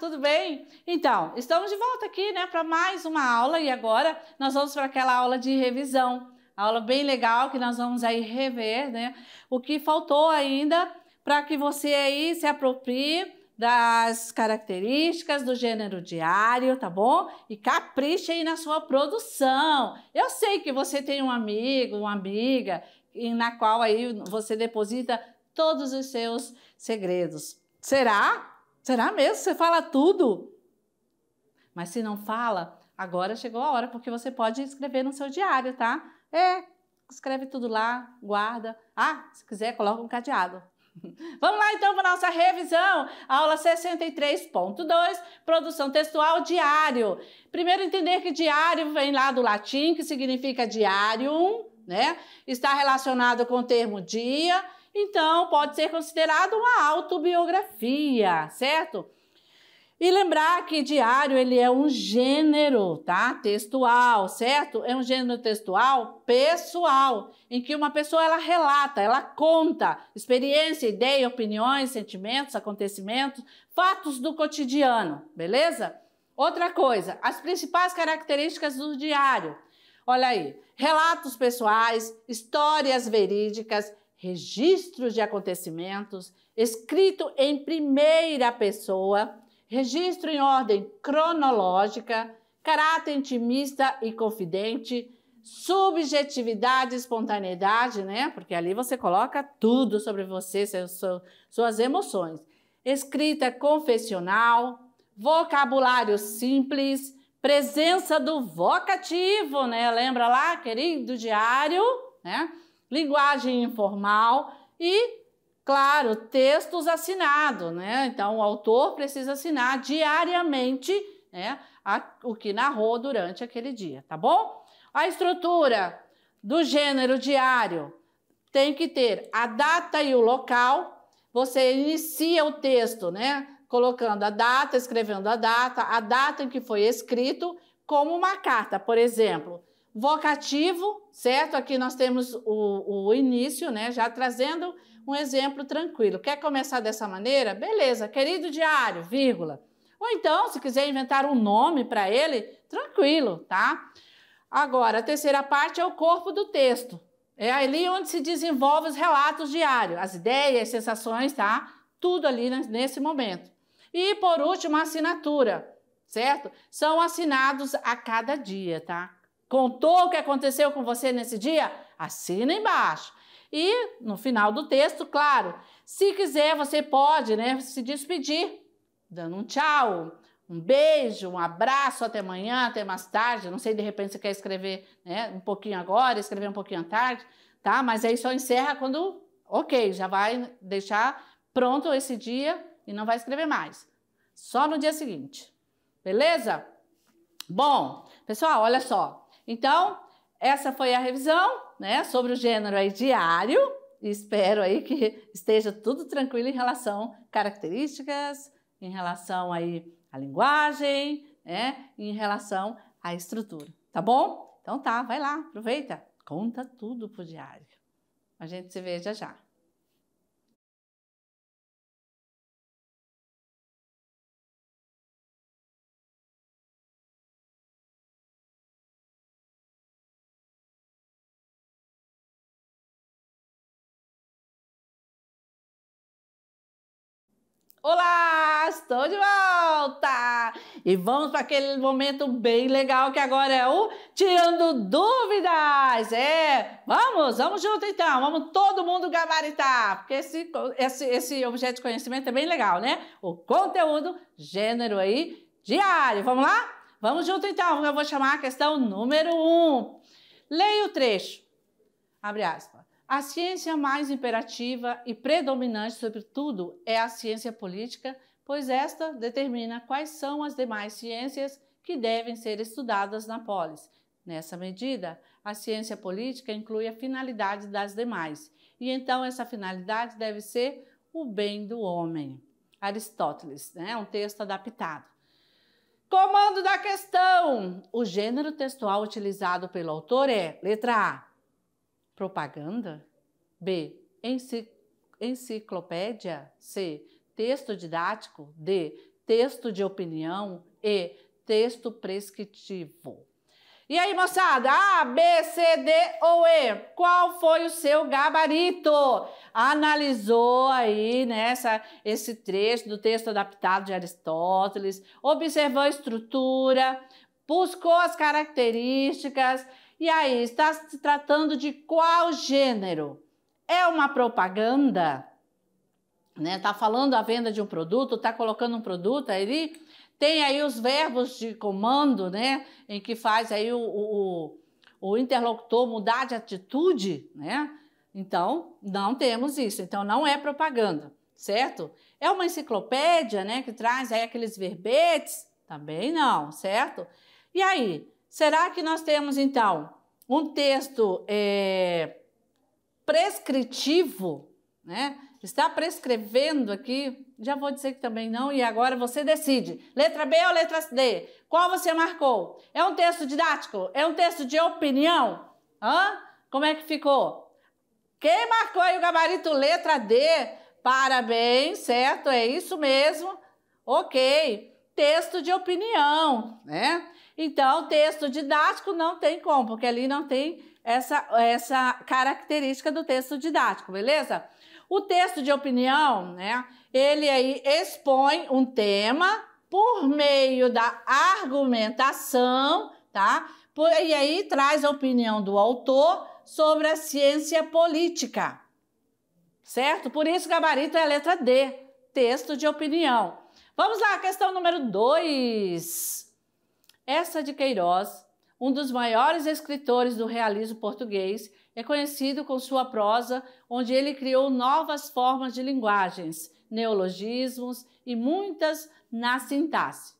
tudo bem? Então, estamos de volta aqui, né, para mais uma aula e agora nós vamos para aquela aula de revisão. Aula bem legal que nós vamos aí rever, né, o que faltou ainda para que você aí se aproprie das características do gênero diário, tá bom? E capricha aí na sua produção. Eu sei que você tem um amigo, uma amiga, na qual aí você deposita todos os seus segredos. Será? Será mesmo? Você fala tudo? Mas se não fala, agora chegou a hora, porque você pode escrever no seu diário, tá? É, escreve tudo lá, guarda. Ah, se quiser, coloca um cadeado. Vamos lá então para nossa revisão, aula 63.2, produção textual diário. Primeiro entender que diário vem lá do latim, que significa diarium, né? Está relacionado com o termo dia então, pode ser considerado uma autobiografia, certo? E lembrar que diário ele é um gênero, tá? Textual, certo? É um gênero textual pessoal, em que uma pessoa ela relata, ela conta experiência, ideia, opiniões, sentimentos, acontecimentos, fatos do cotidiano, beleza? Outra coisa, as principais características do diário. Olha aí, relatos pessoais, histórias verídicas, registros de acontecimentos, escrito em primeira pessoa, registro em ordem cronológica, caráter intimista e confidente, subjetividade, espontaneidade, né? Porque ali você coloca tudo sobre você, suas emoções. Escrita confessional, vocabulário simples, presença do vocativo, né? Lembra lá, querido diário, né? linguagem informal e, claro, textos assinados, né? Então, o autor precisa assinar diariamente né, a, o que narrou durante aquele dia, tá bom? A estrutura do gênero diário tem que ter a data e o local. Você inicia o texto, né? Colocando a data, escrevendo a data, a data em que foi escrito, como uma carta, por exemplo. Vocativo, certo? Aqui nós temos o, o início, né? Já trazendo um exemplo tranquilo. Quer começar dessa maneira? Beleza, querido diário, vírgula. Ou então, se quiser inventar um nome para ele, tranquilo, tá? Agora, a terceira parte é o corpo do texto. É ali onde se desenvolve os relatos diários, as ideias, as sensações, tá? Tudo ali nesse momento. E por último, a assinatura, certo? São assinados a cada dia, tá? Contou o que aconteceu com você nesse dia? Assina embaixo. E no final do texto, claro, se quiser, você pode né, se despedir, dando um tchau, um beijo, um abraço, até amanhã, até mais tarde. Não sei, de repente você quer escrever né, um pouquinho agora, escrever um pouquinho à tarde, tá? Mas aí só encerra quando, ok, já vai deixar pronto esse dia e não vai escrever mais. Só no dia seguinte, beleza? Bom, pessoal, olha só. Então, essa foi a revisão, né, sobre o gênero aí diário. espero aí que esteja tudo tranquilo em relação a características, em relação aí à linguagem, né, em relação à estrutura, tá bom? Então tá, vai lá, aproveita, conta tudo pro diário. A gente se vê já já. Olá, estou de volta! E vamos para aquele momento bem legal que agora é o Tirando Dúvidas! É, vamos, vamos junto então, vamos todo mundo gabaritar, porque esse, esse, esse objeto de conhecimento é bem legal, né? O conteúdo, gênero aí, diário, vamos lá? Vamos junto então, eu vou chamar a questão número 1. Um. Leia o trecho, abre aspas. A ciência mais imperativa e predominante, sobretudo, é a ciência política, pois esta determina quais são as demais ciências que devem ser estudadas na polis. Nessa medida, a ciência política inclui a finalidade das demais, e então essa finalidade deve ser o bem do homem. Aristóteles, né? É um texto adaptado. Comando da questão! O gênero textual utilizado pelo autor é letra A Propaganda. B. Enciclopédia. C. Texto didático. D. Texto de opinião. E. Texto prescritivo. E aí, moçada? A, B, C, D ou E? Qual foi o seu gabarito? Analisou aí nessa né, esse trecho do texto adaptado de Aristóteles, observou a estrutura, buscou as características e aí, está se tratando de qual gênero? É uma propaganda? Né? Tá falando a venda de um produto, tá colocando um produto, aí ele tem aí os verbos de comando, né? Em que faz aí o, o, o interlocutor mudar de atitude, né? Então, não temos isso. Então, não é propaganda, certo? É uma enciclopédia, né? Que traz aí aqueles verbetes? Também não, certo? E aí, Será que nós temos, então, um texto é, prescritivo, né? Está prescrevendo aqui, já vou dizer que também não, e agora você decide. Letra B ou letra D? Qual você marcou? É um texto didático? É um texto de opinião? Hã? Como é que ficou? Quem marcou aí o gabarito letra D? Parabéns, certo? É isso mesmo. Ok. Texto de opinião, né? Então, texto didático não tem como, porque ali não tem essa, essa característica do texto didático, beleza? O texto de opinião, né? Ele aí expõe um tema por meio da argumentação, tá? Por, e aí traz a opinião do autor sobre a ciência política, certo? Por isso, o gabarito é a letra D, texto de opinião. Vamos lá, questão número 2. Essa de Queiroz, um dos maiores escritores do realismo português, é conhecido com sua prosa, onde ele criou novas formas de linguagens, neologismos e muitas na sintaxe.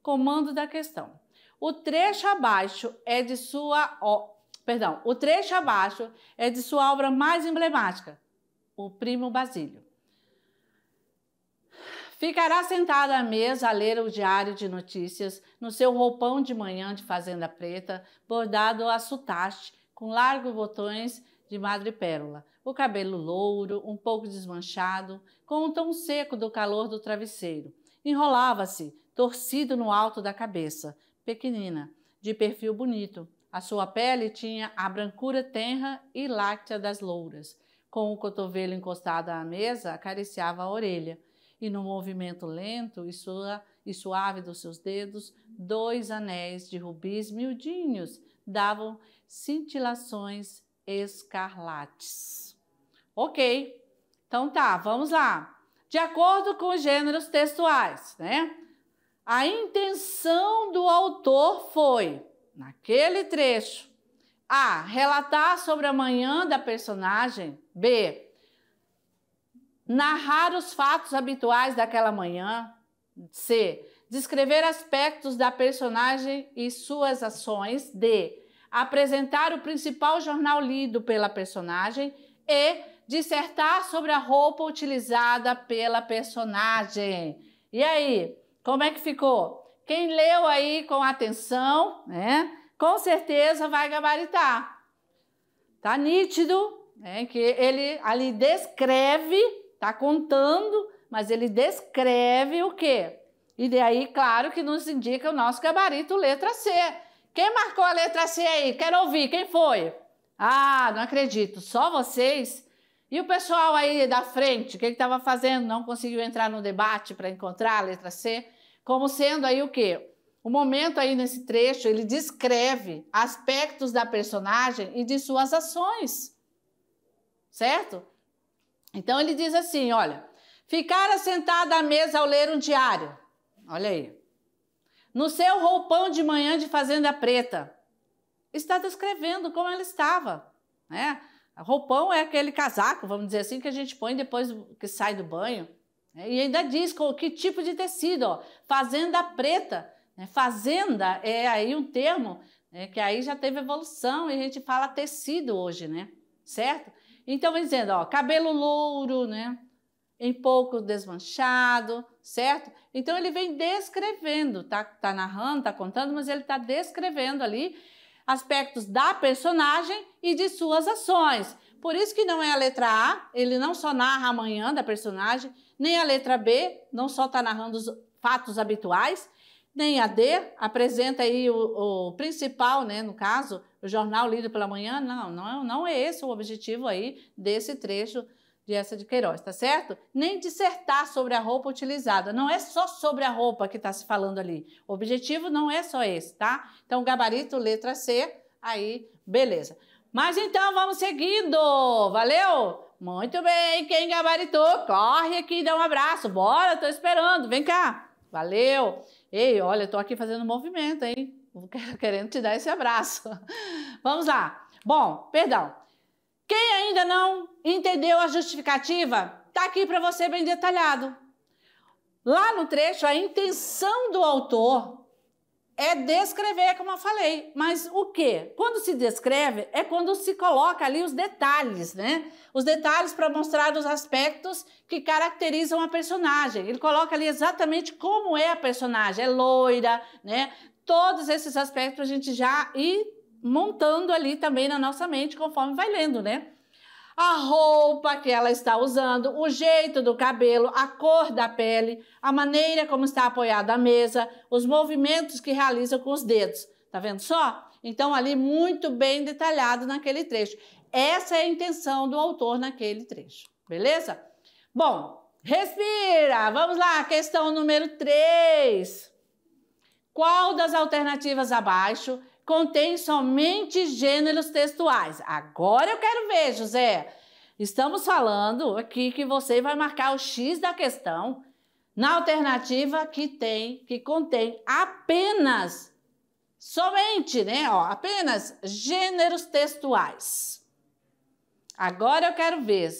Comando da questão. O trecho abaixo é de sua, perdão, o trecho abaixo é de sua obra mais emblemática, O Primo Basílio. Ficará sentada à mesa a ler o diário de notícias, no seu roupão de manhã de fazenda preta, bordado a sutaste com largos botões de madrepérola, o cabelo louro, um pouco desmanchado, com um tom seco do calor do travesseiro. Enrolava-se, torcido no alto da cabeça, pequenina, de perfil bonito. A sua pele tinha a brancura tenra e láctea das louras. Com o cotovelo encostado à mesa, acariciava a orelha e no movimento lento e, sua, e suave dos seus dedos, dois anéis de rubis miudinhos davam cintilações escarlates. Ok, então tá, vamos lá. De acordo com os gêneros textuais, né? A intenção do autor foi, naquele trecho, A. Relatar sobre a manhã da personagem. B narrar os fatos habituais daquela manhã. C. Descrever aspectos da personagem e suas ações. D. Apresentar o principal jornal lido pela personagem. E. Dissertar sobre a roupa utilizada pela personagem. E aí, como é que ficou? Quem leu aí com atenção, né? Com certeza vai gabaritar. Tá nítido, né? Que ele ali descreve está contando, mas ele descreve o quê? E daí, claro, que nos indica o nosso gabarito, letra C. Quem marcou a letra C aí? Quero ouvir, quem foi? Ah, não acredito, só vocês? E o pessoal aí da frente, o que estava fazendo? Não conseguiu entrar no debate para encontrar a letra C? Como sendo aí o quê? O momento aí nesse trecho, ele descreve aspectos da personagem e de suas ações, certo? Então ele diz assim: olha, ficar sentada à mesa ao ler um diário, olha aí, no seu roupão de manhã de fazenda preta, está descrevendo como ela estava, né? Roupão é aquele casaco, vamos dizer assim, que a gente põe depois que sai do banho. Né? E ainda diz que tipo de tecido, ó, fazenda preta. Né? Fazenda é aí um termo né, que aí já teve evolução e a gente fala tecido hoje, né? Certo? Então, vem dizendo, ó, cabelo louro, né? Em pouco desmanchado, certo? Então, ele vem descrevendo, tá, tá narrando, tá contando, mas ele tá descrevendo ali aspectos da personagem e de suas ações. Por isso que não é a letra A, ele não só narra manhã da personagem, nem a letra B, não só tá narrando os fatos habituais, nem a D, apresenta aí o, o principal, né, no caso, o jornal lido pela manhã, não, não, é, não é esse o objetivo aí desse trecho de essa de Queiroz, tá certo? Nem dissertar sobre a roupa utilizada. Não é só sobre a roupa que está se falando ali. O objetivo não é só esse, tá? Então, gabarito, letra C, aí, beleza. Mas então, vamos seguindo. Valeu? Muito bem, quem gabaritou, corre aqui, dá um abraço. Bora, tô esperando, vem cá. Valeu. Ei, olha, tô aqui fazendo movimento, hein? querendo te dar esse abraço. Vamos lá. Bom, perdão. Quem ainda não entendeu a justificativa, tá aqui para você bem detalhado. Lá no trecho, a intenção do autor é descrever, como eu falei. Mas o quê? Quando se descreve, é quando se coloca ali os detalhes, né? Os detalhes para mostrar os aspectos que caracterizam a personagem. Ele coloca ali exatamente como é a personagem. É loira, né? todos esses aspectos a gente já ir montando ali também na nossa mente conforme vai lendo, né? A roupa que ela está usando, o jeito do cabelo, a cor da pele, a maneira como está apoiada a mesa, os movimentos que realiza com os dedos. Tá vendo só? Então, ali muito bem detalhado naquele trecho. Essa é a intenção do autor naquele trecho, beleza? Bom, respira! Vamos lá, questão número 3. Qual das alternativas abaixo contém somente gêneros textuais? Agora eu quero ver, José. Estamos falando aqui que você vai marcar o X da questão na alternativa que tem, que contém apenas, somente, né? Ó, apenas gêneros textuais. Agora eu quero ver.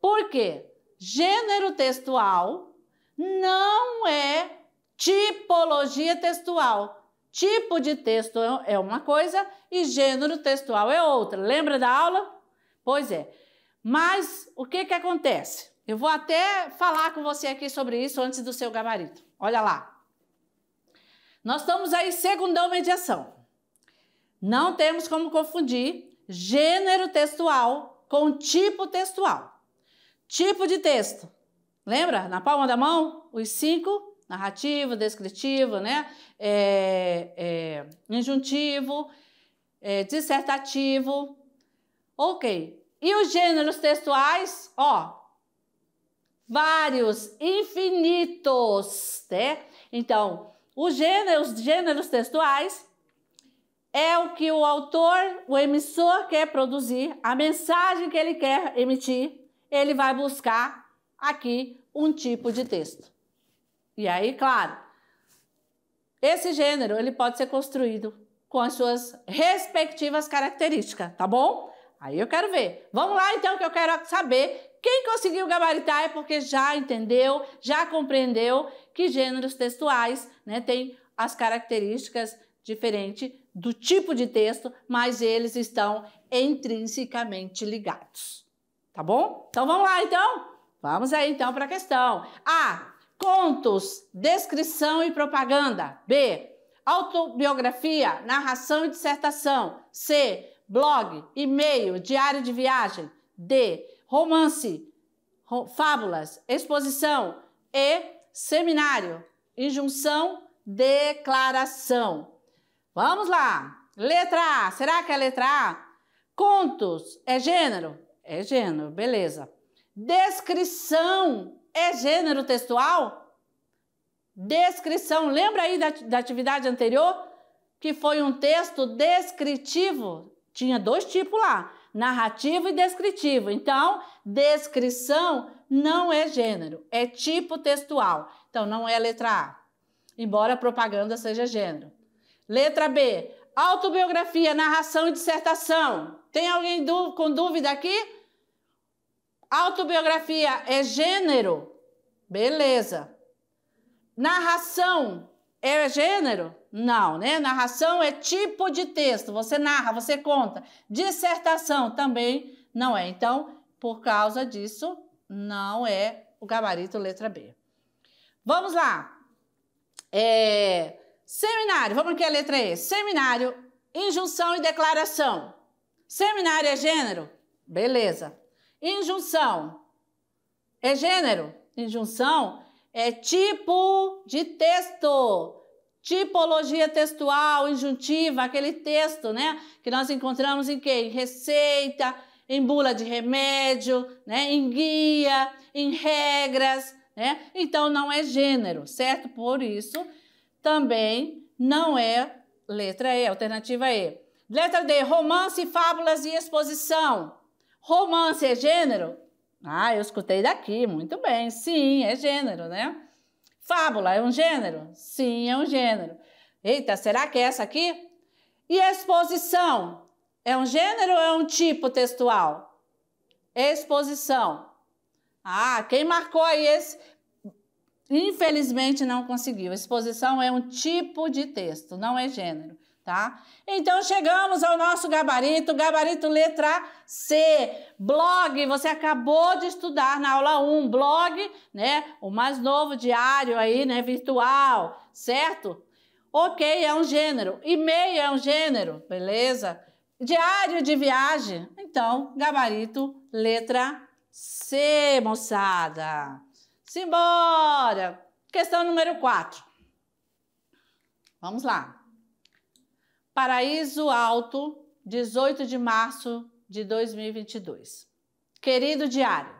Por quê? Gênero textual não é Tipologia textual. Tipo de texto é uma coisa e gênero textual é outra. Lembra da aula? Pois é. Mas o que, que acontece? Eu vou até falar com você aqui sobre isso antes do seu gabarito. Olha lá. Nós estamos aí segundão mediação. Não temos como confundir gênero textual com tipo textual. Tipo de texto. Lembra? Na palma da mão, os cinco narrativo, descritivo, né? É, é, injuntivo, é, dissertativo. Ok. E os gêneros textuais? Ó, vários, infinitos, né? Então, os gêneros, gêneros textuais é o que o autor, o emissor quer produzir, a mensagem que ele quer emitir, ele vai buscar aqui um tipo de texto. E aí, claro, esse gênero ele pode ser construído com as suas respectivas características, tá bom? Aí eu quero ver. Vamos lá então que eu quero saber quem conseguiu gabaritar é porque já entendeu, já compreendeu que gêneros textuais, né, têm as características diferentes do tipo de texto, mas eles estão intrinsecamente ligados. Tá bom? Então vamos lá então. Vamos aí então para a questão. Ah, Contos, descrição e propaganda. B. Autobiografia, narração e dissertação. C. Blog, e-mail, diário de viagem. D. Romance, ro fábulas, exposição. E. Seminário, injunção, declaração. Vamos lá! Letra A. Será que é letra A? Contos é gênero? É gênero, beleza. Descrição é gênero textual? Descrição. Lembra aí da, da atividade anterior? Que foi um texto descritivo. Tinha dois tipos lá: narrativo e descritivo. Então, descrição não é gênero, é tipo textual. Então, não é letra A, embora a propaganda seja gênero. Letra B, autobiografia, narração e dissertação. Tem alguém com dúvida aqui? Autobiografia é gênero? Beleza. Narração é gênero? Não, né? Narração é tipo de texto. Você narra, você conta. Dissertação também não é. Então, por causa disso, não é o gabarito letra B. Vamos lá. É... Seminário, vamos aqui a letra E. Seminário, injunção e declaração. Seminário é gênero? Beleza. Injunção é gênero? Injunção é tipo de texto, tipologia textual, injuntiva, aquele texto, né? Que nós encontramos em quê? Em receita, em bula de remédio, né? Em guia, em regras, né? Então não é gênero, certo? Por isso também não é letra E, alternativa E. Letra D, romance, fábulas e exposição. Romance é gênero? Ah, eu escutei daqui, muito bem. Sim, é gênero, né? Fábula é um gênero? Sim, é um gênero. Eita, será que é essa aqui? E exposição? É um gênero ou é um tipo textual? Exposição. Ah, quem marcou aí esse? Infelizmente não conseguiu. Exposição é um tipo de texto, não é gênero tá? Então chegamos ao nosso gabarito, gabarito letra C, blog, você acabou de estudar na aula 1, blog, né? O mais novo diário aí, né, virtual, certo? OK, é um gênero. E-mail é um gênero, beleza? Diário de viagem. Então, gabarito letra C, moçada. Simbora. Questão número 4. Vamos lá. Paraíso Alto, 18 de março de 2022. Querido diário,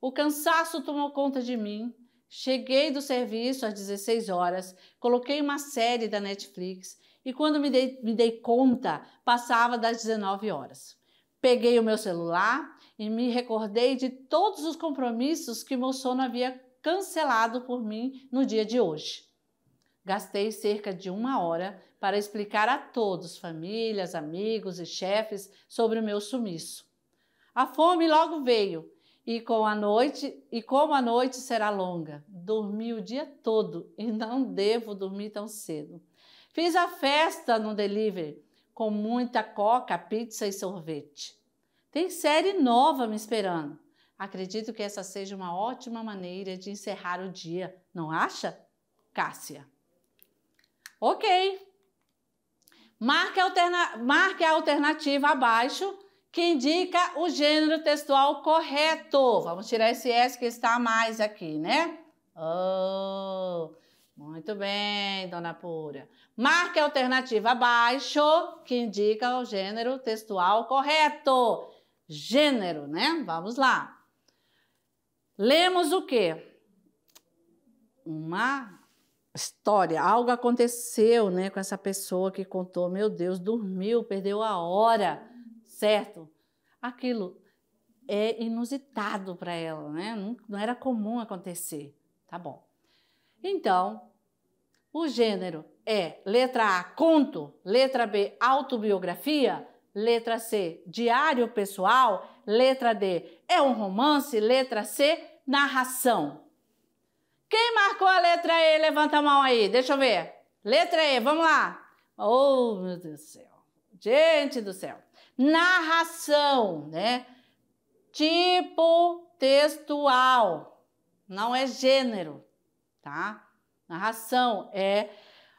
o cansaço tomou conta de mim. Cheguei do serviço às 16 horas, coloquei uma série da Netflix e quando me dei, me dei conta, passava das 19 horas. Peguei o meu celular e me recordei de todos os compromissos que meu sono havia cancelado por mim no dia de hoje. Gastei cerca de uma hora para explicar a todos, famílias, amigos e chefes, sobre o meu sumiço. A fome logo veio, e com a noite, e como a noite será longa, dormi o dia todo e não devo dormir tão cedo. Fiz a festa no delivery com muita coca, pizza e sorvete. Tem série nova me esperando. Acredito que essa seja uma ótima maneira de encerrar o dia, não acha? Cássia. OK. Marque, alterna... Marque a alternativa abaixo que indica o gênero textual correto. Vamos tirar esse S que está mais aqui, né? Oh, muito bem, dona Pura. Marque a alternativa abaixo que indica o gênero textual correto. Gênero, né? Vamos lá. Lemos o quê? Uma história, algo aconteceu né, com essa pessoa que contou, meu Deus, dormiu, perdeu a hora, certo? Aquilo é inusitado para ela, né? Não, não era comum acontecer, tá bom? Então, o gênero é letra A, conto, letra B, autobiografia, letra C, diário pessoal, letra D, é um romance, letra C, narração. Quem marcou a letra E? Levanta a mão aí, deixa eu ver. Letra E, vamos lá. Oh, meu Deus do céu. Gente do céu. Narração, né? Tipo textual. Não é gênero, tá? Narração é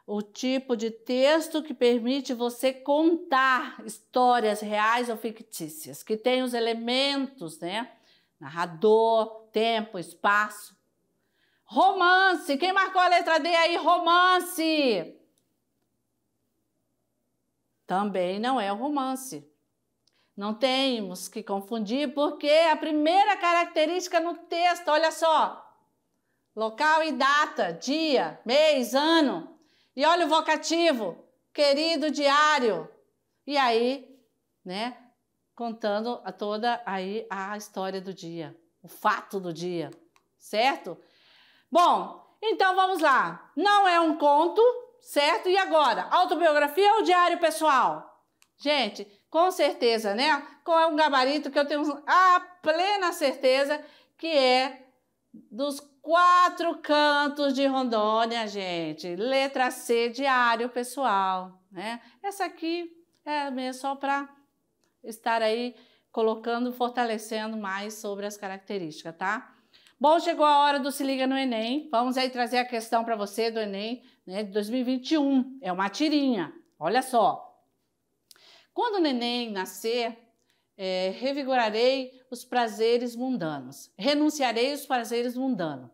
o tipo de texto que permite você contar histórias reais ou fictícias, que tem os elementos, né? Narrador, tempo, espaço Romance. Quem marcou a letra D aí? Romance. Também não é o romance. Não temos que confundir, porque a primeira característica no texto, olha só: local e data, dia, mês, ano. E olha o vocativo, querido diário. E aí, né, contando a toda aí a história do dia, o fato do dia, certo? Bom, então vamos lá. Não é um conto, certo? E agora, autobiografia ou diário pessoal? Gente, com certeza, né? Qual é um gabarito que eu tenho a plena certeza que é dos quatro cantos de Rondônia, gente. Letra C, diário pessoal, né? Essa aqui é só para estar aí colocando, fortalecendo mais sobre as características, tá? Bom, chegou a hora do Se Liga no Enem. Vamos aí trazer a questão para você do Enem né, de 2021. É uma tirinha, olha só. Quando o neném nascer, é, revigorarei os prazeres mundanos, renunciarei os prazeres mundanos.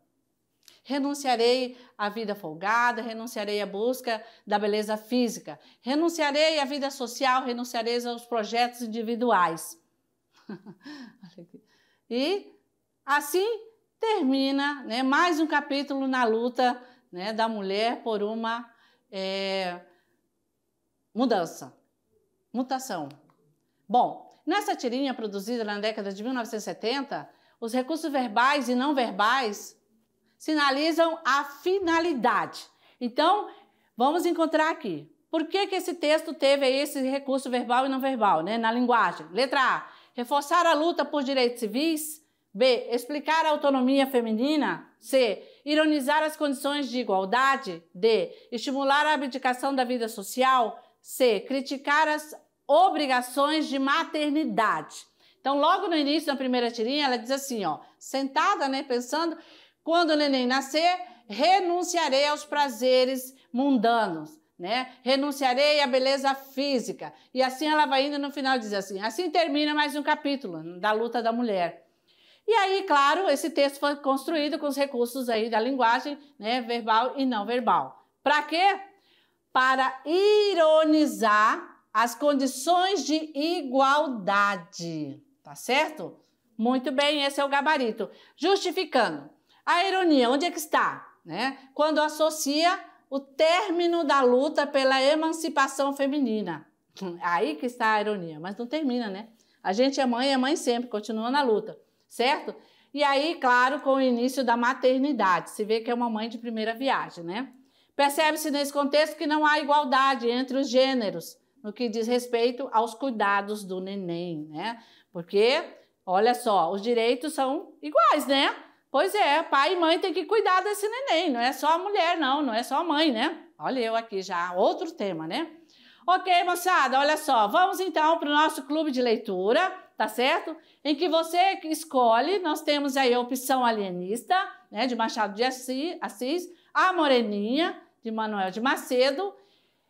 Renunciarei à vida folgada, renunciarei à busca da beleza física, renunciarei à vida social, renunciarei aos projetos individuais. e assim termina né, mais um capítulo na luta né, da mulher por uma é, mudança, mutação. Bom, nessa tirinha produzida na década de 1970, os recursos verbais e não verbais sinalizam a finalidade. Então, vamos encontrar aqui. Por que, que esse texto teve esse recurso verbal e não verbal né, na linguagem? Letra A, reforçar a luta por direitos civis B. Explicar a autonomia feminina. C. Ironizar as condições de igualdade. D. Estimular a abdicação da vida social. C. Criticar as obrigações de maternidade. Então, logo no início, na primeira tirinha, ela diz assim, ó, sentada, né, pensando, quando o neném nascer, renunciarei aos prazeres mundanos. Né? Renunciarei à beleza física. E assim ela vai indo no final diz assim: assim termina mais um capítulo da luta da mulher. E aí, claro, esse texto foi construído com os recursos aí da linguagem né, verbal e não verbal. Para quê? Para ironizar as condições de igualdade, tá certo? Muito bem, esse é o gabarito. Justificando. A ironia, onde é que está? Né? Quando associa o término da luta pela emancipação feminina. Aí que está a ironia, mas não termina, né? A gente é mãe, é mãe sempre, continua na luta certo? E aí, claro, com o início da maternidade, se vê que é uma mãe de primeira viagem, né? Percebe-se nesse contexto que não há igualdade entre os gêneros no que diz respeito aos cuidados do neném, né? Porque, olha só, os direitos são iguais, né? Pois é, pai e mãe tem que cuidar desse neném, não é só a mulher, não, não é só a mãe, né? Olha eu aqui já, outro tema, né? Ok, moçada, olha só, vamos então para o nosso clube de leitura tá certo? Em que você escolhe, nós temos aí a opção alienista, né, de Machado de Assis, A Moreninha, de Manuel de Macedo,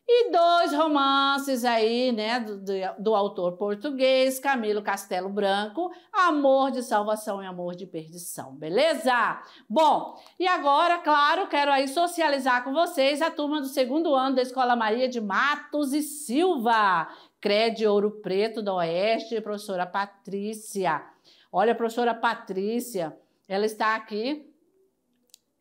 e dois romances aí, né, do, do, do autor português Camilo Castelo Branco, Amor de Salvação e Amor de Perdição, beleza? Bom, e agora, claro, quero aí socializar com vocês a turma do segundo ano da Escola Maria de Matos e Silva. CRED Ouro Preto da Oeste, professora Patrícia. Olha, a professora Patrícia, ela está aqui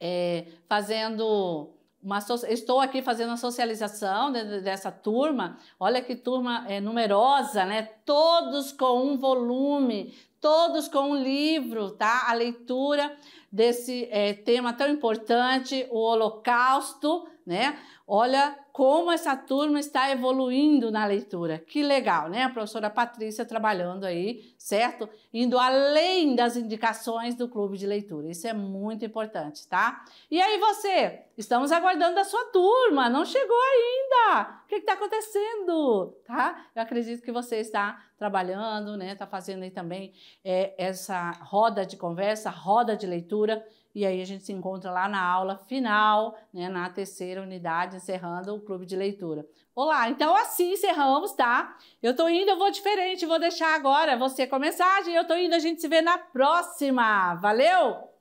é, fazendo uma, estou aqui fazendo a socialização dessa turma. Olha que turma é, numerosa, né? Todos com um volume, todos com um livro, tá? A leitura desse é, tema tão importante, o Holocausto, né? Olha como essa turma está evoluindo na leitura. Que legal, né? A professora Patrícia trabalhando aí, certo? Indo além das indicações do clube de leitura. Isso é muito importante, tá? E aí você? Estamos aguardando a sua turma. Não chegou ainda. O que está acontecendo? Tá? Eu acredito que você está trabalhando, né? Está fazendo aí também é, essa roda de conversa, roda de leitura leitura. E aí a gente se encontra lá na aula final, né, na terceira unidade, encerrando o clube de leitura. Olá, então assim encerramos, tá? Eu tô indo, eu vou diferente, vou deixar agora você com a mensagem. Eu tô indo, a gente se vê na próxima. Valeu!